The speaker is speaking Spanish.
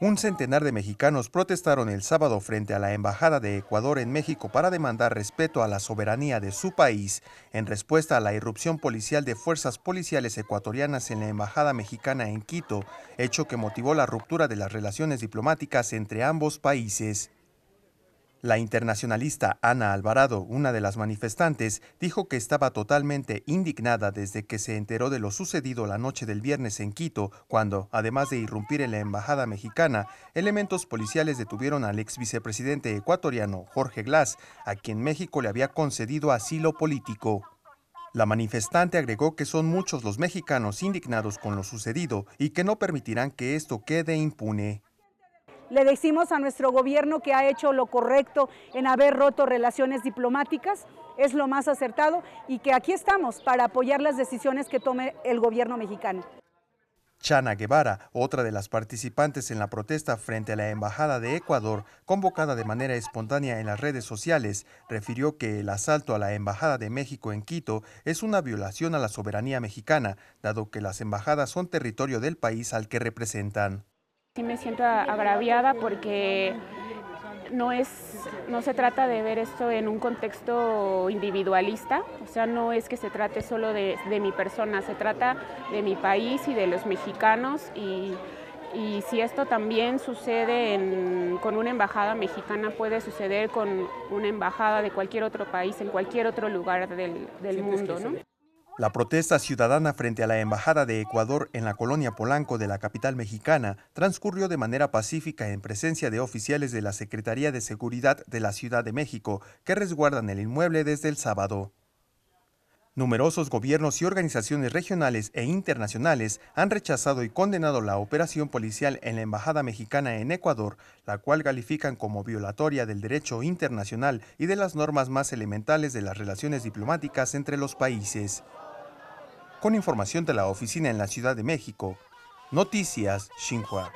Un centenar de mexicanos protestaron el sábado frente a la Embajada de Ecuador en México para demandar respeto a la soberanía de su país en respuesta a la irrupción policial de fuerzas policiales ecuatorianas en la Embajada mexicana en Quito, hecho que motivó la ruptura de las relaciones diplomáticas entre ambos países. La internacionalista Ana Alvarado, una de las manifestantes, dijo que estaba totalmente indignada desde que se enteró de lo sucedido la noche del viernes en Quito, cuando, además de irrumpir en la embajada mexicana, elementos policiales detuvieron al ex vicepresidente ecuatoriano Jorge Glass, a quien México le había concedido asilo político. La manifestante agregó que son muchos los mexicanos indignados con lo sucedido y que no permitirán que esto quede impune. Le decimos a nuestro gobierno que ha hecho lo correcto en haber roto relaciones diplomáticas, es lo más acertado y que aquí estamos para apoyar las decisiones que tome el gobierno mexicano. Chana Guevara, otra de las participantes en la protesta frente a la Embajada de Ecuador, convocada de manera espontánea en las redes sociales, refirió que el asalto a la Embajada de México en Quito es una violación a la soberanía mexicana, dado que las embajadas son territorio del país al que representan. Sí me siento agraviada porque no es no se trata de ver esto en un contexto individualista, o sea, no es que se trate solo de, mi persona, se trata de mi país y de los mexicanos y, si esto también sucede con una embajada mexicana, puede suceder con una embajada de cualquier otro país, en cualquier otro lugar del, del mundo. ¿no? La protesta ciudadana frente a la Embajada de Ecuador en la colonia Polanco de la capital mexicana transcurrió de manera pacífica en presencia de oficiales de la Secretaría de Seguridad de la Ciudad de México que resguardan el inmueble desde el sábado. Numerosos gobiernos y organizaciones regionales e internacionales han rechazado y condenado la operación policial en la Embajada mexicana en Ecuador, la cual califican como violatoria del derecho internacional y de las normas más elementales de las relaciones diplomáticas entre los países con información de la oficina en la Ciudad de México. Noticias Xinhua.